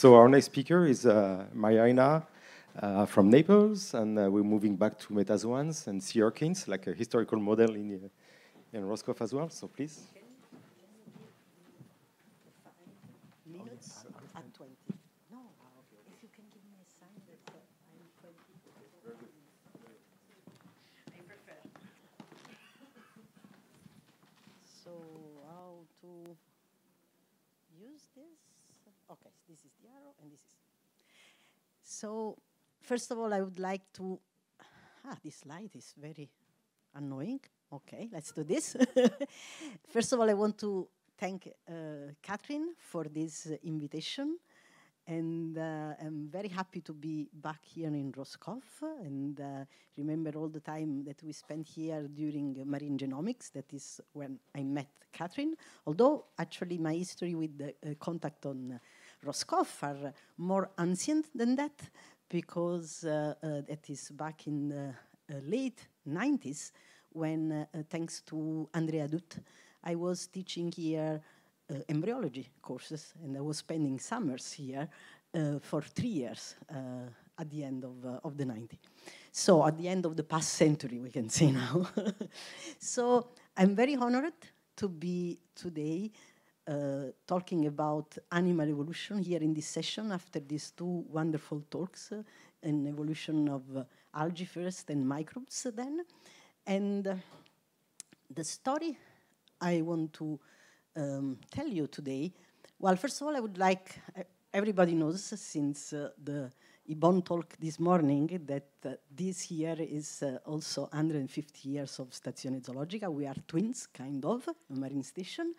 So our next speaker is uh, Mariana uh, from Naples, and uh, we're moving back to metazoans and sea urchins, like a historical model in, uh, in Roscoff as well. So please. Okay. this is the arrow, and this is. So, first of all, I would like to. Ah, this light is very annoying. Okay, let's do this. first of all, I want to thank uh, Catherine for this uh, invitation. And uh, I'm very happy to be back here in Roscoff and uh, remember all the time that we spent here during marine genomics. That is when I met Catherine. Although, actually, my history with the uh, contact on Roscoff are more ancient than that because uh, uh, that is back in the uh, uh, late 90s when, uh, thanks to Andrea Dutt, I was teaching here embryology courses and I was spending summers here for three years at the end of, of the 90s. So at the end of the past century, we can say now. so I'm very honored to be today uh, talking about animal evolution here in this session after these two wonderful talks uh, an evolution of uh, algae first and microbes then. And uh, the story I want to um, tell you today, well, first of all, I would like, uh, everybody knows since uh, the Ibon talk this morning that this year is also 150 years of Stazione Zoologica. We are twins, kind of, marine station.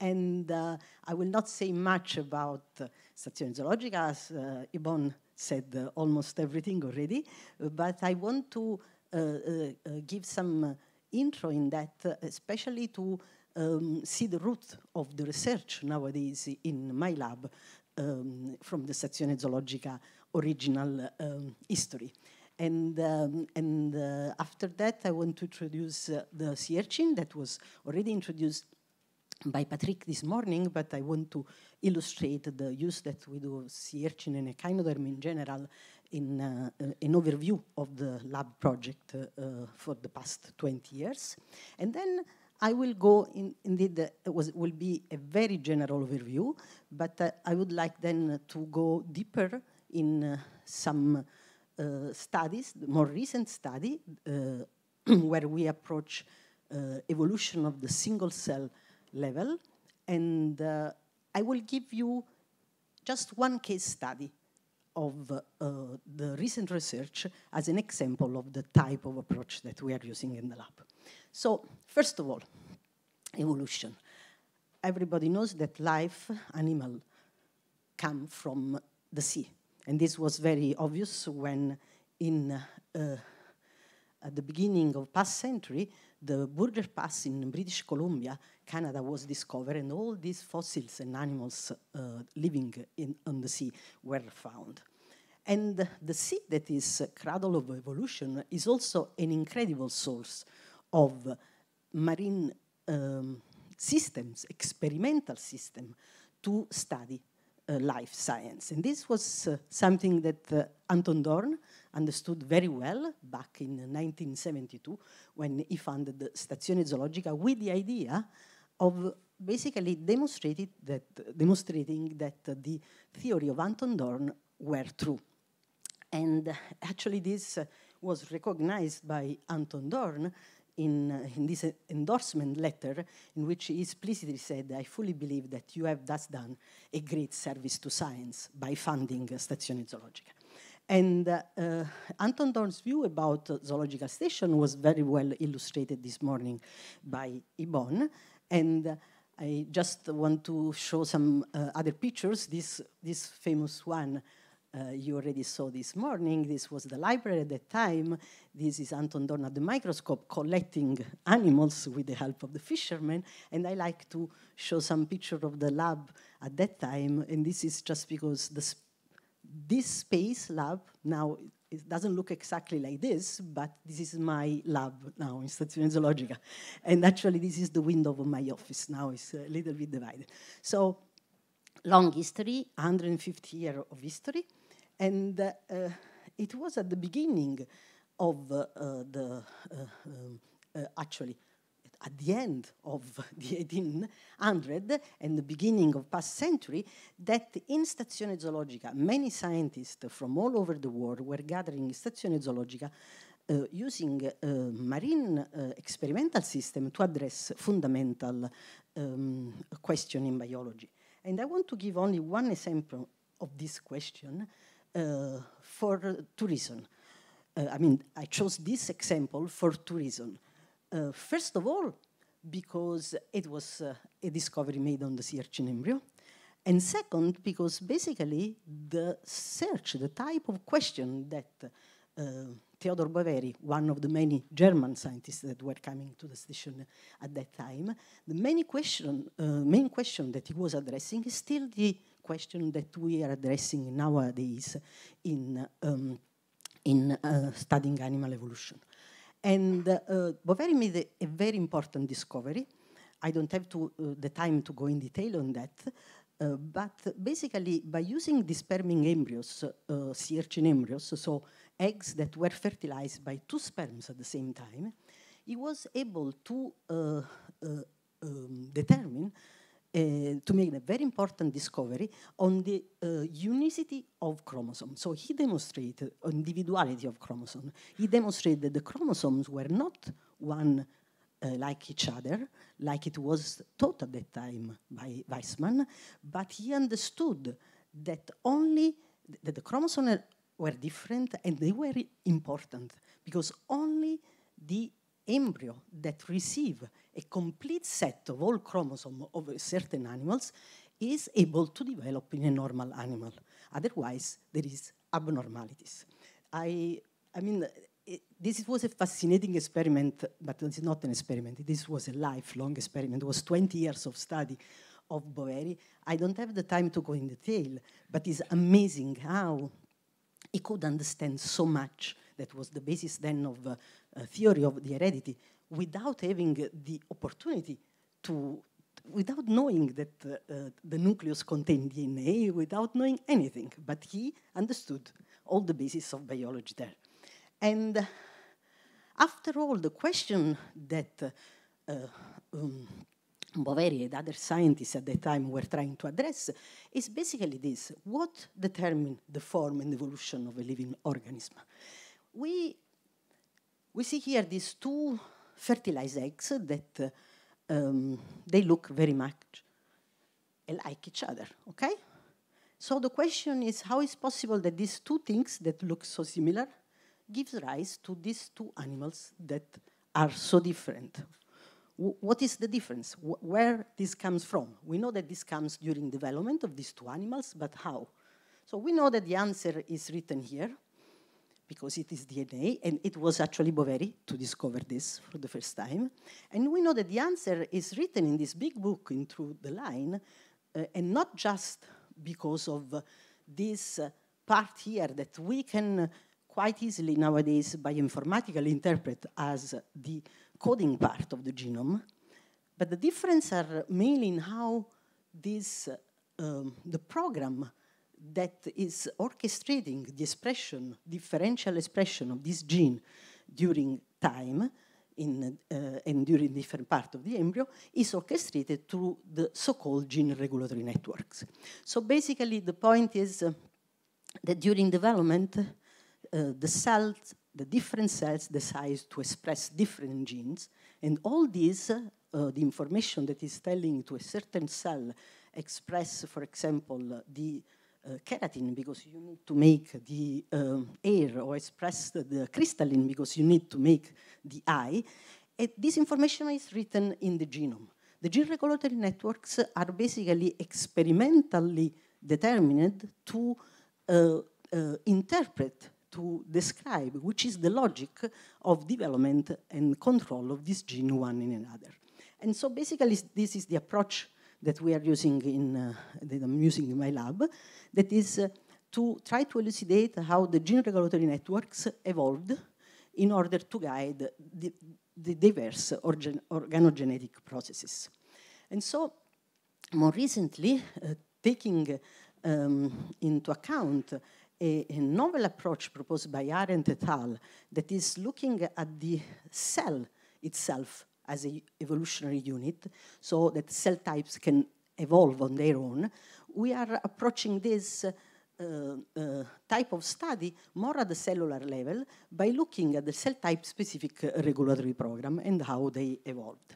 And uh, I will not say much about uh, Stazione Zoologica, as uh, Yvonne said uh, almost everything already, but I want to uh, uh, give some intro in that, especially to um, see the root of the research nowadays in my lab um, from the Stazione Zoologica original um, history. And, um, and uh, after that, I want to introduce uh, the sea urchin that was already introduced by Patrick this morning, but I want to illustrate the use that we do of sea urchin and echinoderm in general in uh, an overview of the lab project uh, for the past 20 years. And then I will go, in, indeed, it was, will be a very general overview, but uh, I would like then to go deeper in uh, some uh, studies, more recent study, where we approach evolution of the single cell level. And uh, I will give you just one case study of uh, the recent research as an example of the type of approach that we are using in the lab. So, first of all, evolution. Everybody knows that life, animal, come from the sea. And this was very obvious when in uh, at the beginning of past century, the Burger Pass in British Columbia Canada was discovered, and all these fossils and animals uh, living in, on the sea were found. And the sea that is cradle of evolution is also an incredible source of marine um, systems, experimental system, to study uh, life science. And this was uh, something that uh, Anton Dorn understood very well back in 1972 when he founded the Stazione Zoologica with the idea of basically demonstrated that, demonstrating that the theory of Anton Dorn were true. And actually this was recognized by Anton Dorn in, uh, in, this uh, endorsement letter, in which he explicitly said, I fully believe that you have thus done a great service to science by funding uh, Stazione Zoologica. And uh, Anton Dorn's view about zoological station was very well illustrated this morning by Ibon, and I just want to show some uh, other pictures. This, this famous one uh, you already saw this morning. This was the library at that time. This is Anton Dorn at the microscope collecting animals with the help of the fishermen. And I like to show some picture of the lab at that time. And this is just because the, this space lab now it doesn't look exactly like this, but this is my lab now, in Stazione Zoologica. And actually, this is the window of my office now, it's a little bit divided. So, long history, 150 years of history. And uh, it was at the beginning of uh, the, uh, um, uh, actually, at the end of the 1800 and the beginning of past century that in Stazione Zoologica many scientists from all over the world were gathering in Stazione Zoologica uh, using uh, marine uh, experimental system to address fundamental um, question in biology. And I want to give only one example of this question uh, for two reasons. Uh, I mean, I chose this example for two reasons. Uh, first of all, because it was uh, a discovery made on the urchin embryo. And second, because basically the search, the type of question that uh, Theodor Boveri, one of the many German scientists that were coming to the station at that time, the many question, uh, main question that he was addressing is still the question that we are addressing nowadays in, um, in uh, studying animal evolution. And uh, Boveri made a, a, very important discovery. I don't have to, uh, the time to go in detail on that, uh, but basically by using disperming embryos, uh, sea urchin embryos, so eggs that were fertilized by two sperms at the same time, he was able to uh, uh, um, determine uh, to make a very important discovery on the uh, unicity of chromosomes. So he demonstrated uh, individuality of chromosome. He demonstrated that the chromosomes were not one uh, like each other, like it was taught at that time by Weismann. but he understood that only th that the chromosomes were different and they were important because only the embryo that receive a complete set of all chromosomes of certain animals is able to develop in a normal animal. Otherwise, there is abnormalities. I, I mean, it, this was a fascinating experiment, but it's not an experiment. This was a lifelong experiment. It was 20 years of study of Boeri. I don't have the time to go in detail, but it's amazing how he could understand so much that was the basis then of uh, theory of the heredity without having the opportunity to, without knowing that uh, the nucleus contained DNA, without knowing anything. But he understood all the basis of biology there. And after all, the question that uh, um, Boveri and other scientists at the time were trying to address is basically this what determines the form and evolution of a living organism? We, we see here these two fertilized eggs that um, they look very much like each other, okay? So the question is how is possible that these two things that look so similar gives rise to these two animals that are so different? W what is the difference? W where this comes from? We know that this comes during development of these two animals, but how? So we know that the answer is written here because it is DNA, and it was actually Boveri to discover this for the first time. And we know that the answer is written in this big book in Through the Line, uh, and not just because of uh, this uh, part here that we can uh, quite easily nowadays bioinformatically interpret as the coding part of the genome, but the difference are mainly in how this, um, the program that is orchestrating the expression, differential expression of this gene during time in, uh, and during different parts of the embryo is orchestrated through the so-called gene regulatory networks. So basically the point is uh, that during development, uh, the cells, the different cells decide to express different genes, and all these, uh, the information that is telling to a certain cell express, for example, the Eh, keratin because you need to make the eh, air or express the crystalline because you need to make the eye. And this information is written in the genome. The gene regulatory networks are basically experimentally determined to uh, uh, interpret, to describe, which is the logic of development and control of this gene one in another. And so basically this is the approach that we are using in, uh, that I'm using in my lab, that is uh, to try to elucidate how the gene regulatory networks evolved in order to guide the, the diverse organ organogenetic processes. And so, more recently, uh, taking um, into account a, a, novel approach proposed by Arendt et al. that is looking at the cell itself as an evolutionary unit so that cell types can evolve on their own, we are approaching this uh, uh, type of study more at the cellular level by looking at the cell type specific regulatory program and how they evolved.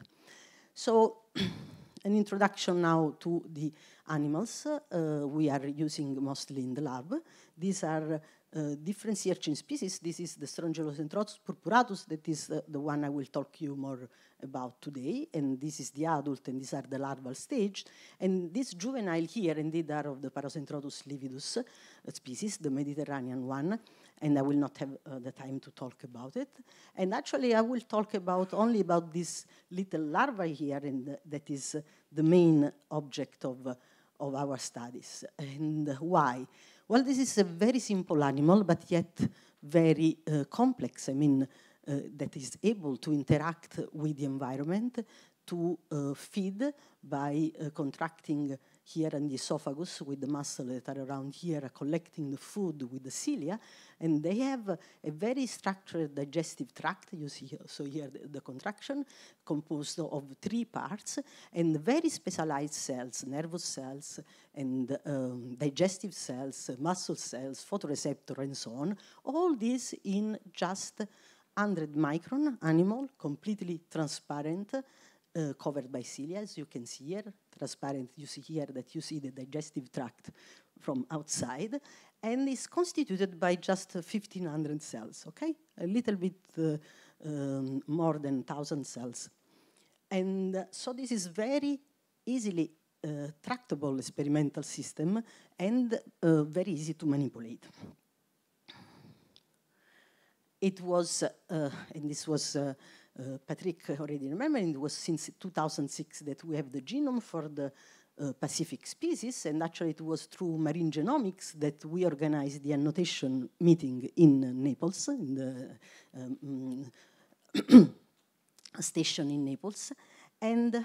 So, an introduction now to the animals uh, we are using mostly in the lab. These are uh, different searching species. This is the Strongylocentrotus purpuratus, that is uh, the one I will talk you more about today, and this is the adult, and these are the larval stage. And this juvenile here, indeed, are of the Paracentrotus lividus uh, species, the Mediterranean one, and I will not have uh, the time to talk about it. And actually, I will talk about only about this little larva here, and uh, that is the main object of, of our studies, and why. Well, this is a very simple animal, but yet very uh, complex. I mean, uh, that is able to interact with the environment, to uh, feed by uh, contracting here and the esophagus with the muscle that are around here collecting the food with the cilia, and they have a, very structured digestive tract, you see here, so here the, the, contraction, composed of three parts, and very specialized cells, nervous cells, and um, digestive cells, muscle cells, photoreceptor, and so on, all this in just 100 micron animal, completely transparent, uh, covered by cilia, as you can see here, transparent. You see here that you see the digestive tract from outside, and is constituted by just 1,500 cells, okay? A little bit uh, um, more than 1,000 cells. And uh, so this is very easily uh, tractable experimental system and uh, very easy to manipulate. It was, uh, and this was uh, Patrick already remembered, it was since 2006 that we have the genome for the uh, Pacific species, and actually it was through marine genomics that we organized the annotation meeting in Naples, in the um, mm, station in Naples. And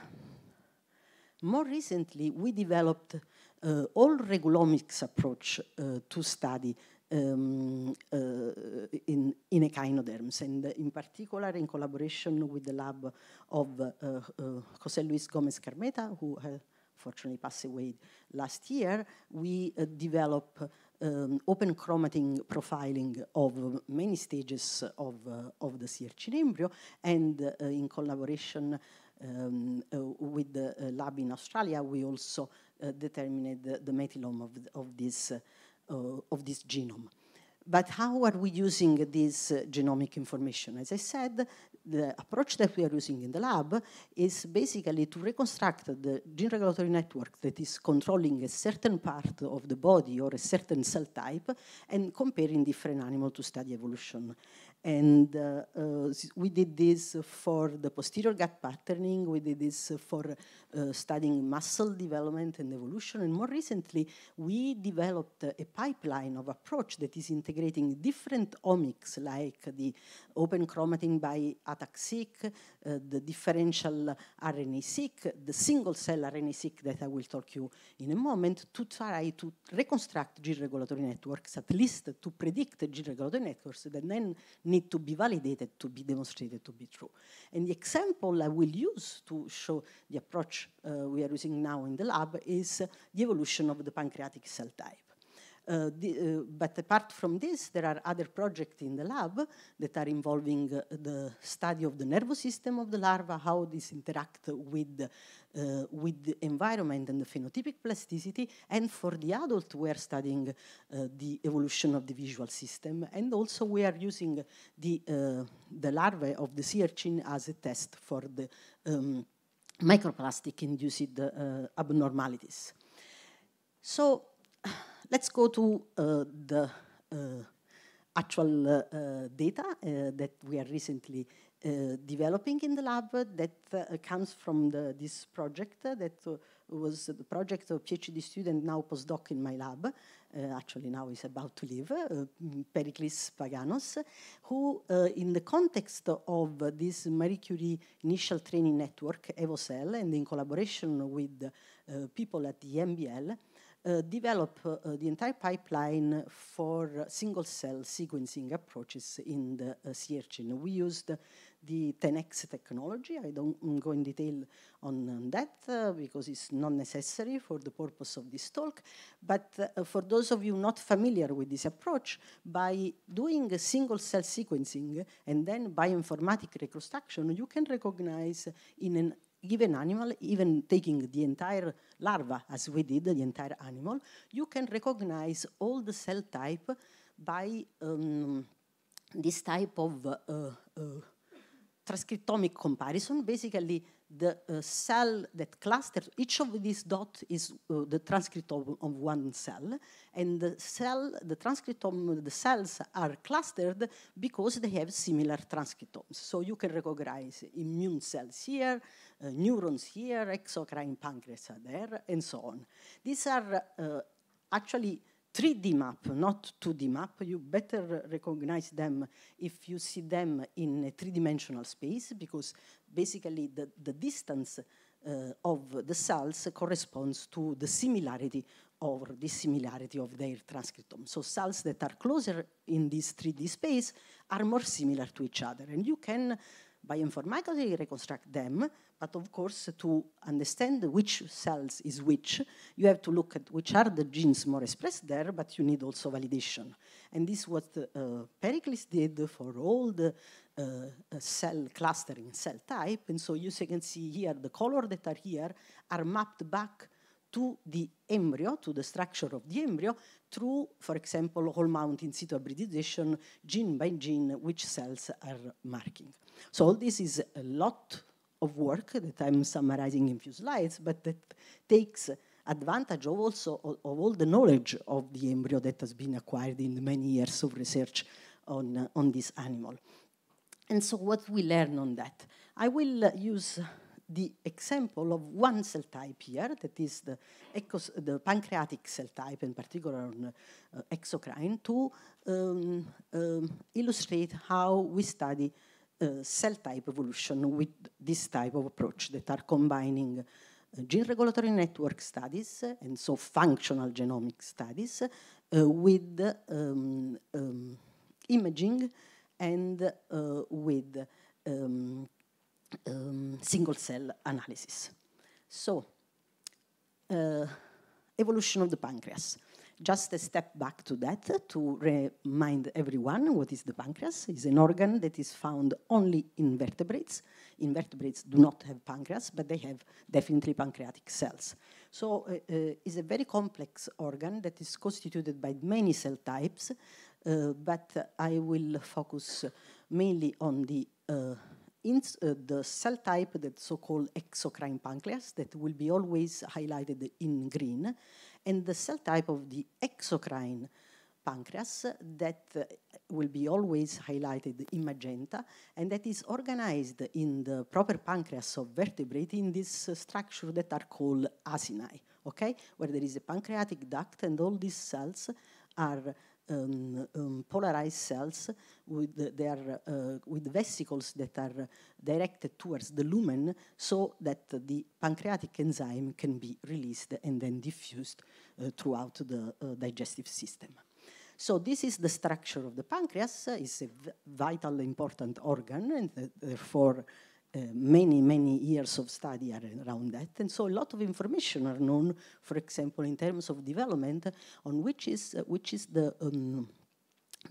more recently, we developed uh, all regulomics approach uh, to study um, uh, in, in echinoderms, and in particular in collaboration with the lab of eh, eh, Jose Luis Gomez Carmeta, who fortunately passed away last year, we uh, develop um, open chromatin profiling of many stages of, uh, of the embryo and uh, in collaboration um, with the lab in Australia, we also determined the, the methylome of, of this uh, of this genome. But how are we using this uh, genomic information? As I said, the approach that we are using in the lab is basically to reconstruct the gene regulatory network that is controlling a certain part of the body or a certain cell type and comparing different animals to study evolution. And uh, uh, we did this for the posterior gut patterning, we did this for uh, studying muscle development and evolution, and more recently, we developed a pipeline of approach that is integrating different omics, like the open chromatin by ATAC-seq, the differential RNA-seq, the single-cell RNA-seq that I will talk you in a moment, to try to reconstruct gene regulatory networks, at least to predict gene regulatory networks that then need need to be validated, to be demonstrated to be true. And the example I will use to show the approach uh, we are using now in the lab is uh, the evolution of the pancreatic cell type. Uh, the, uh, but apart from this, there are other projects in the lab that are involving uh, the study of the nervous system of the larva, how this interact with Eh, with the environment and the phenotypic plasticity, and for the adult, we are studying eh, the evolution of the visual system, and also we are using the, eh, the larvae of the sea urchin as a test for the um, microplastic-induced abnormalities. So let's go to the actual data that we are recently uh, developing in the lab that uh, comes from the, this project that uh, was the project of PhD student, now postdoc in my lab. Uh, actually, now is about to leave, uh, Pericles Paganos, who, uh, in the context of this Marie Curie initial training network, EvoCell, and in collaboration with people at the MBL, develop the entire pipeline for single cell sequencing approaches in the uh, We used the 10x technology. I don't mm, go in detail on, on that uh, because it's not necessary for the purpose of this talk. But uh, for those of you not familiar with this approach, by doing a single cell sequencing and then bioinformatic reconstruction, you can recognize in an given animal, even taking the entire larva as we did, the entire animal, you can recognize all the cell type by um, this type of uh, uh transcriptomic comparison, basically the uh, cell that clusters, each of these dots is uh, the transcriptome of one cell, and the cell, the transcriptome, the cells are clustered because they have similar transcriptomes. So you can recognize immune cells here, uh, neurons here, exocrine pancreas there, and so on. These are uh, actually 3D map, not 2D map. You better recognize them if you see them in a three-dimensional space because basically the, the distance uh, of the cells corresponds to the similarity or dissimilarity of their transcriptome. So cells that are closer in this 3D space are more similar to each other. And you can, by informatically, reconstruct them but of course, to understand which cells is which, you have to look at which are the genes more expressed there, but you need also validation. And this is what uh, Pericles did for all the uh, uh cell clustering, cell type. And so you can see here the color that are here are mapped back to the embryo, to the structure of the embryo, through, for example, whole mount in situ hybridization, gene by gene, which cells are marking. So all this is a lot of work that I'm summarizing in few slides, but that takes advantage of also of, of all the knowledge of the embryo that has been acquired in many years of research on, uh, on this animal. And so what we learn on that? I will uh, use the example of one cell type here, that is the, the pancreatic cell type, in particular on uh, exocrine, to um, um, illustrate how we study Eh, cell type evolution with this type of approach that are combining uh, gene regulatory network studies and so functional genomic studies uh, with um, um, imaging and with um, single cell analysis. So, evolution of the pancreas. Just a step back to that to remind everyone what is the pancreas. It's an organ that is found only in vertebrates. Invertebrates do not have pancreas, but they have definitely pancreatic cells. So uh, uh, it's a very complex organ that is constituted by many cell types, uh, but I will focus mainly on the uh, uh the cell type, that so-called exocrine pancreas, that will be always highlighted in green, and the cell type of the exocrine pancreas that uh, will be always highlighted in magenta and that is organized in the proper pancreas of vertebrate in this uh, structure that are called acini, okay? Where there is a pancreatic duct and all these cells are um, um, polarized cells with their uh, with vesicles that are directed towards the lumen, so that the pancreatic enzyme can be released and then diffused uh, throughout the uh, digestive system. So this is the structure of the pancreas. it's a vital, important organ, and uh, therefore Eh, many, many years of study are around that. And so a lot of information are known, for example, in terms of development, on which is, uh, which is the, um,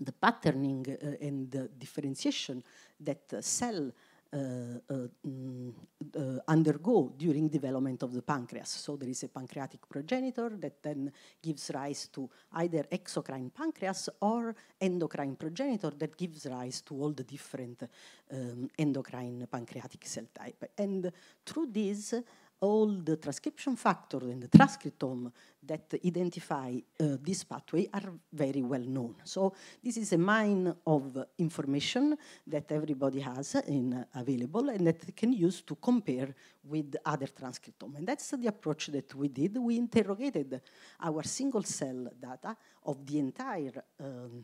the patterning uh, and the differentiation that cell uh, uh, mm, uh, undergo during development of the pancreas. So there is a pancreatic progenitor that then gives rise to either exocrine pancreas or endocrine progenitor that gives rise to all the different um, endocrine pancreatic cell type. And through this, all the transcription factors in the transcriptome that identify uh, this pathway are very well known. So this is a mine of information that everybody has in, uh, available and that they can use to compare with other transcriptome. And that's the approach that we did. We interrogated our single cell data of the entire um,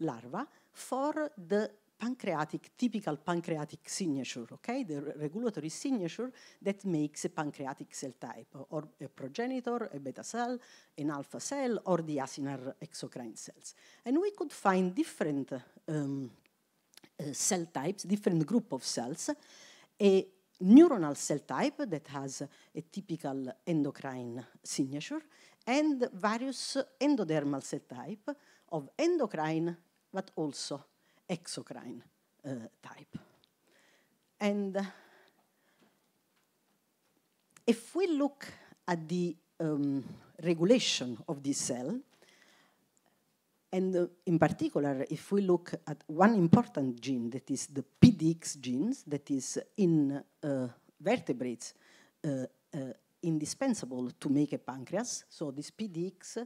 larva for the pancreatic, typical pancreatic signature, okay? The regulatory signature that makes a pancreatic cell type, or a progenitor, a beta cell, an alpha cell, or the acinar exocrine cells. And we could find different um, uh, cell types, different group of cells, a neuronal cell type that has a typical endocrine signature, and various endodermal cell type of endocrine, but also exocrine uh, type. And uh, if we look at the um, regulation of this cell, and uh, in particular, if we look at one important gene, that is the PDX genes, that is in uh, vertebrates uh, uh, indispensable to make a pancreas. So this PDX uh,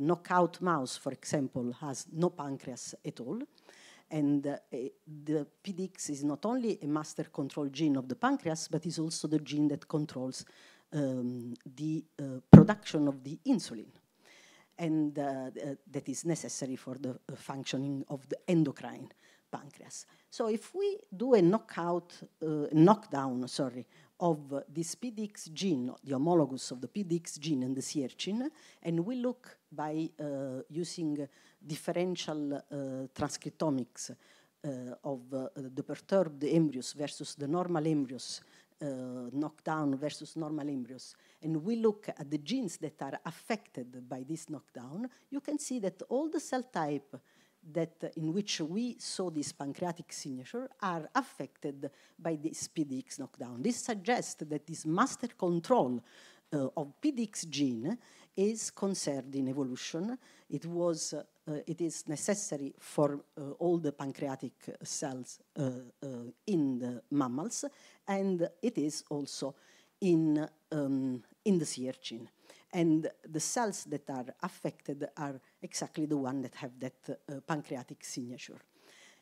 knockout mouse, for example, has no pancreas at all. And uh, the eh, PDX is not only a master control gene of the pancreas, but is also the gene that controls um, the uh, production of the insulin. And uh, that is necessary for the uh, functioning of the endocrine pancreas. So if we do a knockout, uh, knockdown, sorry, of this PDX gene, the homologous of the PDX gene and the gene, and we look by uh, using differential uh, transcriptomics uh, of uh, the perturbed embryos versus the normal embryos, uh, knockdown versus normal embryos, and we look at the genes that are affected by this knockdown, you can see that all the cell type that in which we saw this pancreatic signature are affected by this PDX knockdown. This suggests that this master control uh, of PDX gene is conserved in evolution. It was uh, uh, it is necessary for uh, all the pancreatic cells uh, in the mammals, and it is also in, um, in the sea urchin. And the cells that are affected are exactly the one that have that pancreatic signature.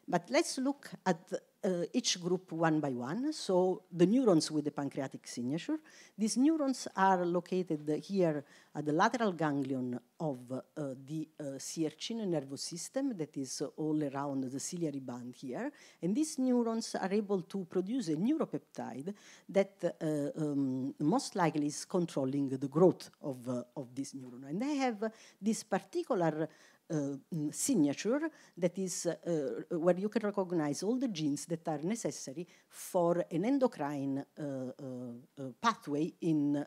But let's look at uh, each group one by one, so the neurons with the pancreatic signature. These neurons are located here at the lateral ganglion of uh, the uh, nervous system that is all around the ciliary band here. And these neurons are able to produce a neuropeptide that uh, um, most likely is controlling the growth of, uh, of this neuron. And they have this particular uh, mm, signature that is uh, uh, where you can recognize all the genes that are necessary for an endocrine pathway in,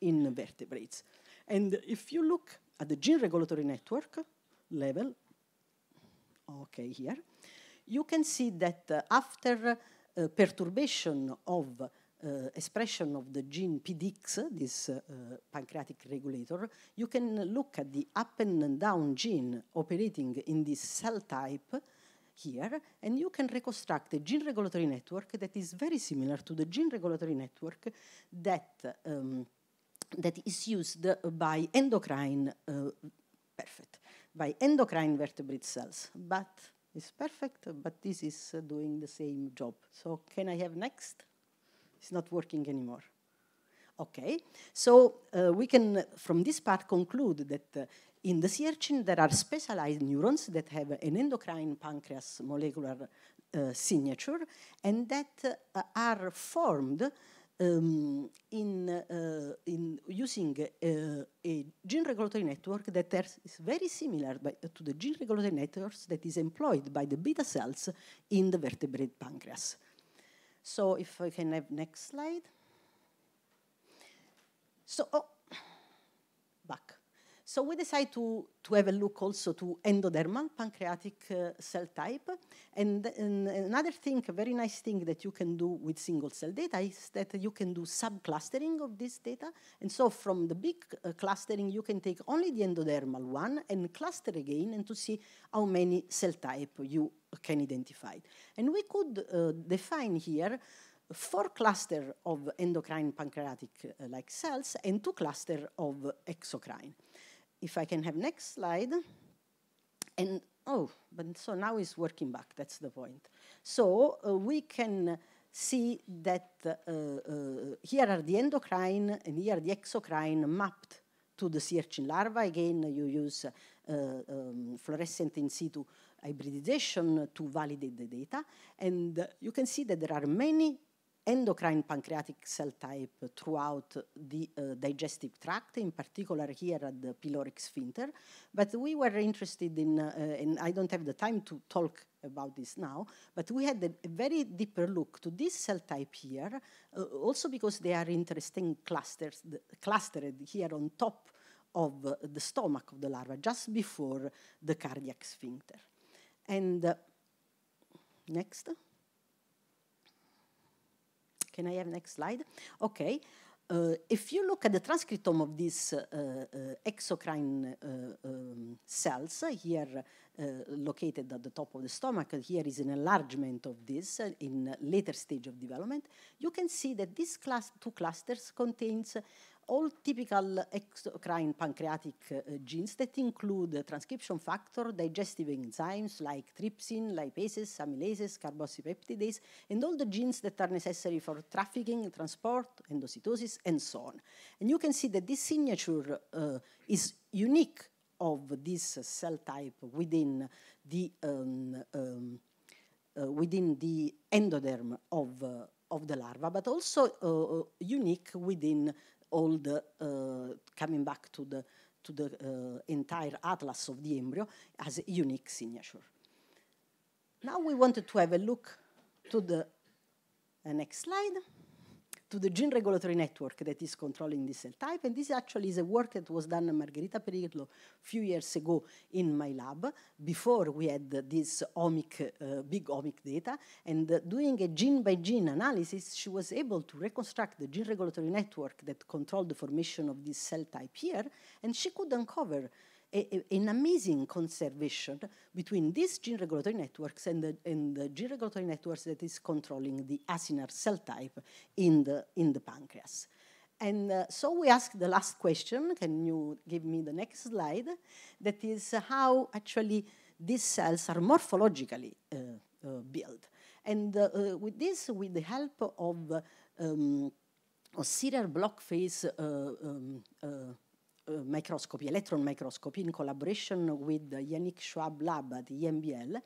in vertebrates. And if you look at the gene regulatory network level, okay, here, you can see that uh, after uh, perturbation of uh, expression of the gene PDX, this uh, pancreatic regulator, you can look at the up and down gene operating in this cell type here, and you can reconstruct a gene regulatory network that is very similar to the gene regulatory network that, um, that is used by endocrine, uh, perfect, by endocrine vertebrate cells. But it's perfect, but this is doing the same job. So can I have next? It's not working anymore. Okay, so uh, we can, uh, from this part, conclude that uh, in the urchin there are specialized neurons that have an endocrine pancreas molecular uh, signature and that uh, are formed um, in, uh, in using a gene regulatory network that is very similar by, to the gene regulatory networks that is employed by the beta cells in the vertebrate pancreas. So if I can have next slide. So, oh, back. So we decide to, to have a look also to endodermal pancreatic uh, cell type. And, and, another thing, a very nice thing that you can do with single cell data is that you can do sub clustering of this data. And so from the big uh, clustering, you can take only the endodermal one and cluster again and to see how many cell type you can identify. And we could uh, define here four cluster of endocrine pancreatic-like uh, cells and two cluster of exocrine. If I can have next slide. And, oh, but so now it's working back, that's the point. So uh, we can see that uh, uh, here are the endocrine and here are the exocrine mapped to the sea urchin larva. Again, you use uh, um, fluorescent in situ hybridization to validate the data. And you can see that there are many endocrine pancreatic cell type throughout the uh, digestive tract, in particular here at the pyloric sphincter. But we were interested in, uh, and I don't have the time to talk about this now, but we had a very deeper look to this cell type here, uh, also because they are interesting clusters, clustered here on top of the stomach of the larva, just before the cardiac sphincter. And uh, next. Can I have next slide? Okay. Uh, if you look at the transcriptome of these uh, uh, exocrine uh, um, cells, uh, here uh, located at the top of the stomach, here is an enlargement of this in later stage of development, you can see that these class two clusters contains all typical exocrine pancreatic uh, genes that include transcription factor, digestive enzymes like trypsin, lipases, amylases, carboxypeptidase, and all the genes that are necessary for trafficking, transport, endocytosis, and so on. And you can see that this signature uh, is unique of this cell type within the um, um, uh, within the endoderm of, uh, of the larva, but also uh, unique within all the uh, coming back to the to the uh, entire atlas of the embryo as a unique signature. Now we wanted to have a look to the uh, next slide to the gene regulatory network that is controlling this cell type. And this actually is a work that was done by Margherita Perillo a few years ago in my lab, before we had this omic, uh, big omic data. And uh, doing a gene by gene analysis, she was able to reconstruct the gene regulatory network that controlled the formation of this cell type here. And she could uncover a, a, an amazing conservation between these gene regulatory networks and the, and the gene regulatory networks that is controlling the acinar cell type in the, in the pancreas. And uh, so we ask the last question, can you give me the next slide? That is how actually these cells are morphologically uh, uh, built. And uh, uh, with this, with the help of um, a serial block phase uh, um, Eh, microscopy, electron microscopy, in collaboration with Yannick Schwab Lab at EMBL,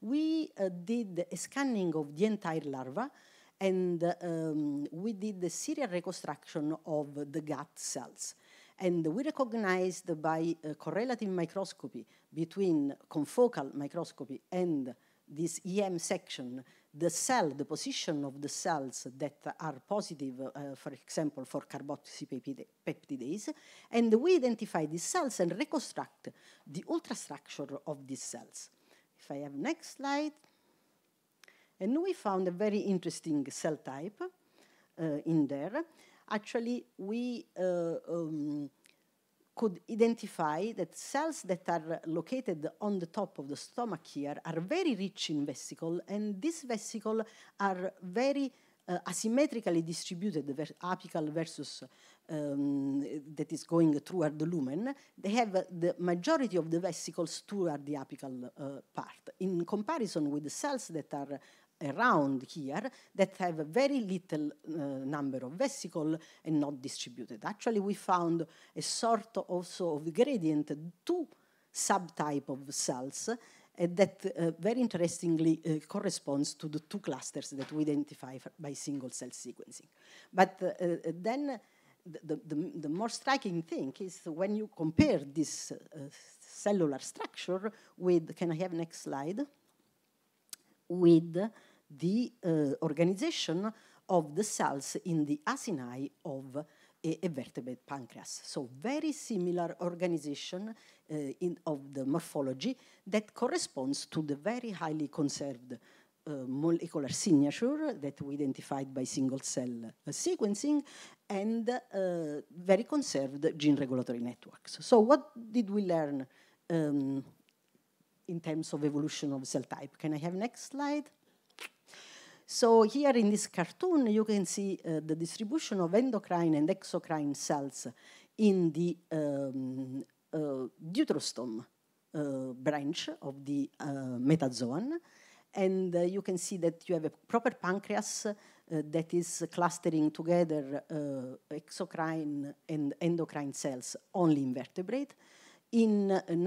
we eh, did a scanning of the entire larva and um, we did the serial reconstruction of the gut cells. And we recognized by eh, correlative microscopy between confocal microscopy and this EM section the cell, the position of the cells that are positive, uh, for example, for carboxypeptidase, and we identify these cells and reconstruct the ultrastructure of these cells. If I have next slide, and we found a very interesting cell type uh, in there. Actually, we uh, um, could identify that cells that are located on the top of the stomach here are very rich in vesicle, and these vesicle are very uh, asymmetrically distributed, vers apical versus um, that is going toward the lumen. They have uh, the majority of the vesicles toward the apical uh, part, in comparison with the cells that are around here that have a very little uh, number of vesicles and not distributed. Actually, we found a sort also of gradient, two subtype of cells uh, that uh, very interestingly uh, corresponds to the two clusters that we identify by single cell sequencing. But uh, uh, then the, the, the, more striking thing is when you compare this uh, cellular structure with, can I have next slide? With the uh, organization of the cells in the acini of a, a, vertebrate pancreas. So very similar organization uh, in, of the morphology that corresponds to the very highly conserved uh, molecular signature that we identified by single cell sequencing and very conserved gene regulatory networks. So what did we learn um, in terms of evolution of cell type? Can I have next slide? So here in this cartoon, you can see uh, the distribution of endocrine and exocrine cells in the um, uh, uh, branch of the uh, metazoan. And uh, you can see that you have a proper pancreas uh, that is clustering together exocrine and endocrine cells only in vertebrate. In uh, and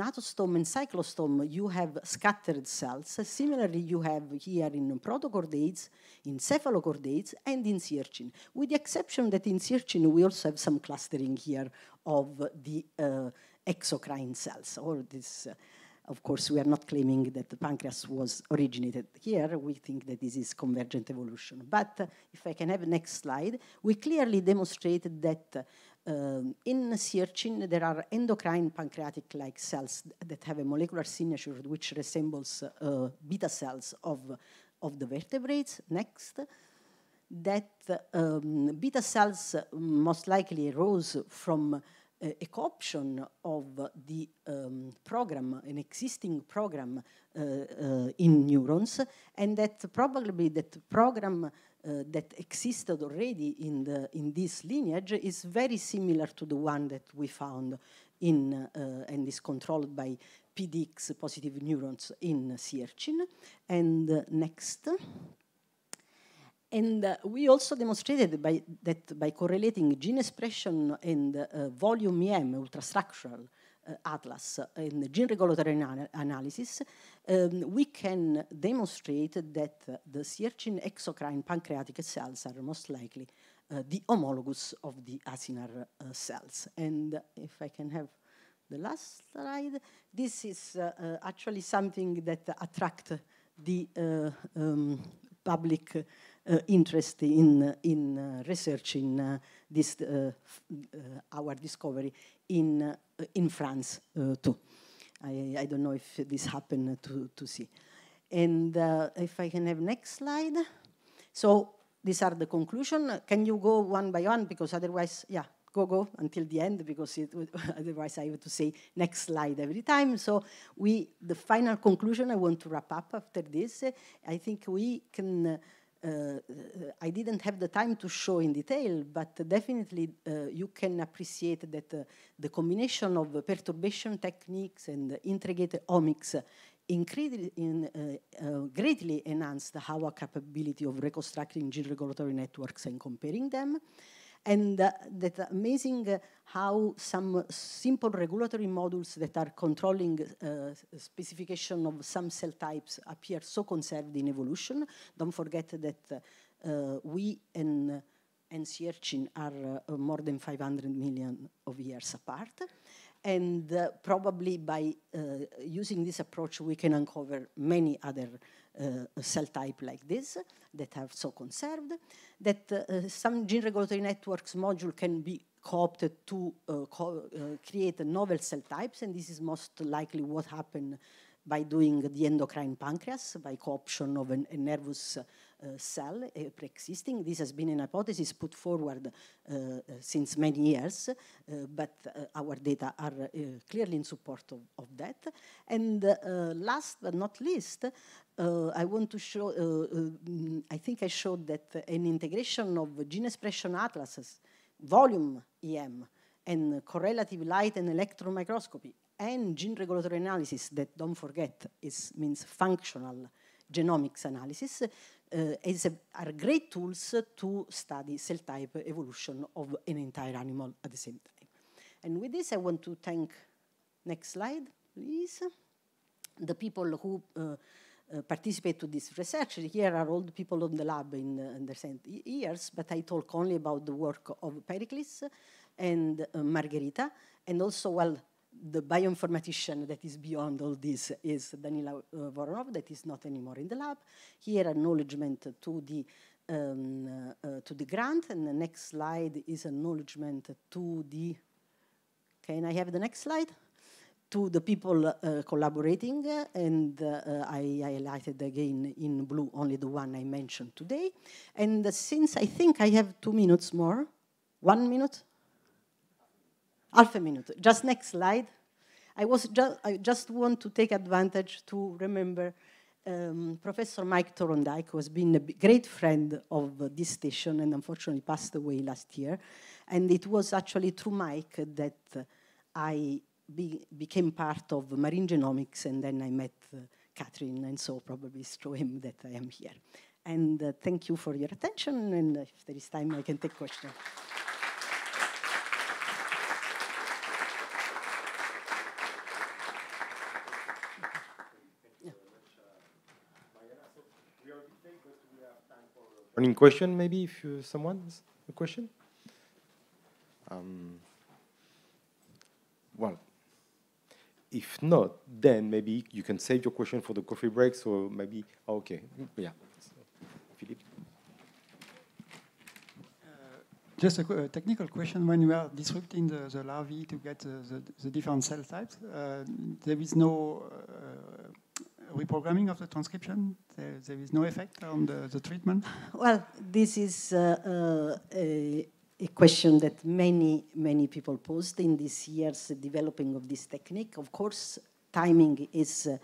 cyclostome, you have scattered cells. Similarly, you have here in protochordates, in cephalochordates, and in circin, with the exception that in circin we also have some clustering here of the uh, exocrine cells, or this. Uh, of course, we are not claiming that the pancreas was originated here. We think that this is convergent evolution. But uh, if I can have next slide, we clearly demonstrated that uh, um, in searching, there are endocrine pancreatic-like cells that have a molecular signature which resembles uh, beta cells of, of the vertebrates. Next, that um, beta cells most likely arose from uh, a cooption of the um, program, an existing program uh, uh, in neurons, and that probably that program uh, that existed already in, the, in this lineage is very similar to the one that we found in uh, and is controlled by PDX positive neurons in Sierchin. And uh, next. And we also demonstrated by, that by correlating gene expression and volume EM, ultrastructural atlas, and gene regulatory ana analysis, um, we can demonstrate that the sirtuin exocrine pancreatic cells are most likely uh, the homologous of the acinar uh, cells. And if I can have the last slide, this is uh, actually something that attracts the um, public uh, interest in in uh, research in uh, this our discovery in in France too. I, I don't know if this happened to, to see. And uh, if I can have next slide. So these are the conclusion. Can you go one by one? Because otherwise, yeah, go, go until the end, because it would, otherwise I have to say next slide every time. So we, the final conclusion, I want to wrap up after this. I think we can uh, I didn't have the time to show in detail, but definitely uh, you can appreciate that uh, the combination of perturbation techniques and integrated omics in, uh, uh, greatly enhanced our capability of reconstructing gene regulatory networks and comparing them. And uh, amazing uh, how some simple regulatory modules that are controlling uh, specification of some cell types appear so conserved in evolution. Don't forget that uh, we and uh, and sea urchin are uh, more than 500 million of years apart. And uh, probably by uh, using this approach, we can uncover many other uh, a cell type like this that are so conserved, that uh, some gene regulatory networks module can be co-opted to uh, co create novel cell types, and this is most likely what happened by doing the endocrine pancreas, by co-option of an, a nervous cell uh, pre-existing. This has been an hypothesis put forward uh, uh, since many years, but our data are clearly in support of, of that. And last but not least, uh, I want to show, uh, uh, I think I showed that an integration of gene expression atlases, volume EM, and correlative light and electron microscopy, and gene regulatory analysis that, don't forget, is, means functional genomics analysis, Eh, a, are great tools to study cell type evolution of an entire animal at the same time. And with this, I want to thank, next slide, please, the people who uh, uh, participate to this research. Here are all the people on the lab in, uh, in the recent years, but I talk only about the work of Pericles and uh, Margherita, and also, well, the bioinformatician that is beyond all this is Danila uh, Voronov, that is not anymore in the lab. Here, acknowledgement to the um, uh, to the grant, and the next slide is acknowledgement to the. Can I have the next slide? To the people uh, collaborating, uh, and I highlighted again in blue only the one I mentioned today. And since I think I have two minutes more, one minute, half a minute. Just next slide. I, was just, I just want to take advantage to remember um, Professor Mike Torondike, who has been a great friend of uh, this station and unfortunately passed away last year. And it was actually through Mike that uh, I be became part of marine genomics and then I met uh, Catherine, and so probably it's through him that I am here. And uh, thank you for your attention, and if there is time, I can take questions. running question, maybe, if you, someone has a question? Um, well, if not, then maybe you can save your question for the coffee break. So maybe, oh, okay, mm, yeah. Philippe? Uh, just a, technical question. When you are disrupting the, the larvae to get the, the, the different cell types, uh, there is no uh, reprogramming of the transcription? There, there is no effect on the, the treatment? Well, this is uh, uh, a, a, question that many, many people posed in this year's developing of this technique. Of course, timing is uh,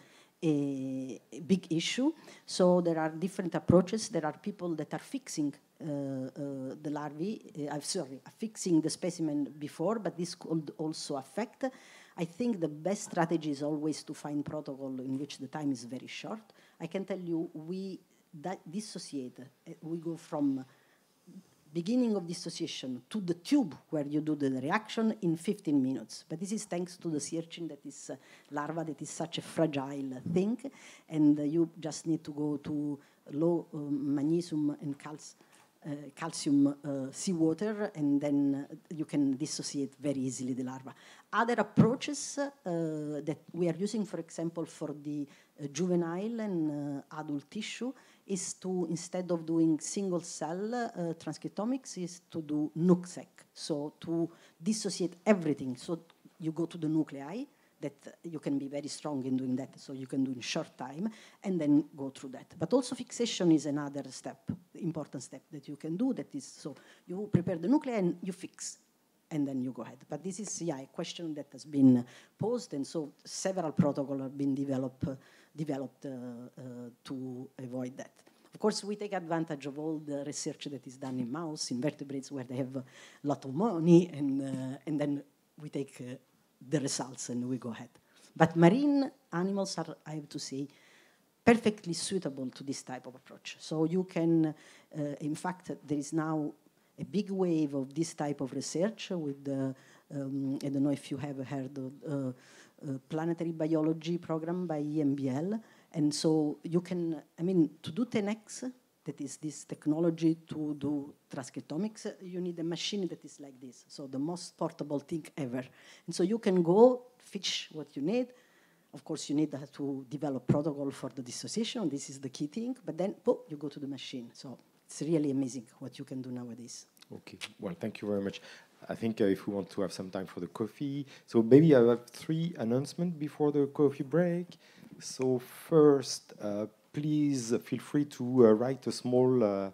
a big issue. So there are different approaches. There are people that are fixing uh, uh, the larvae, uh, I'm sorry, fixing the specimen before, but this could also affect I think the best strategy is always to find protocol in which the time is very short. I can tell you we dissociate. Eh, we go from beginning of dissociation to the tube where you do the reaction in 15 minutes. But this is thanks to the sea urchin that is uh, larva that is such a fragile thing, and uh, you just need to go to low um, magnesium and calcium uh, calcium uh, seawater, and then uh, you can dissociate very easily the larva. Other approaches that we are using, for example, for the juvenile and adult tissue, is to instead of doing single cell uh, transcriptomics is to do nucsec. so to dissociate everything so you go to the nuclei that you can be very strong in doing that, so you can do in short time, and then go through that. But also fixation is another step, important step that you can do, that is, so you prepare the nuclei and you fix, and then you go ahead. But this is, yeah, a question that has been posed, and so several protocols have been developed, uh, developed uh, uh, to avoid that. Of course, we take advantage of all the research that is done in mouse, in vertebrates, where they have a lot of money, and, uh, and then we take uh, the results and we go ahead. But marine animals are, I have to say, perfectly suitable to this type of approach. So you can, uh, in fact, there is now a big wave of this type of research with the, um, I don't know if you have heard of uh, uh, planetary biology program by EMBL. And so you can, I mean, to do 10x, that is this technology to do transcriptomics, you need a machine that is like this. So the most portable thing ever. And so you can go fetch what you need. Of course, you need to develop protocol for the dissociation. This is the key thing. But then, boom, you go to the machine. So it's really amazing what you can do nowadays. Okay. Well, thank you very much. I think uh, if we want to have some time for the coffee, so maybe I have three announcements before the coffee break. So first, uh, please feel free to uh, write a small uh,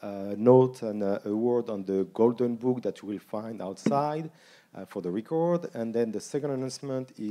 uh, note and a word on the golden book that you will find outside for the record. And then the second announcement is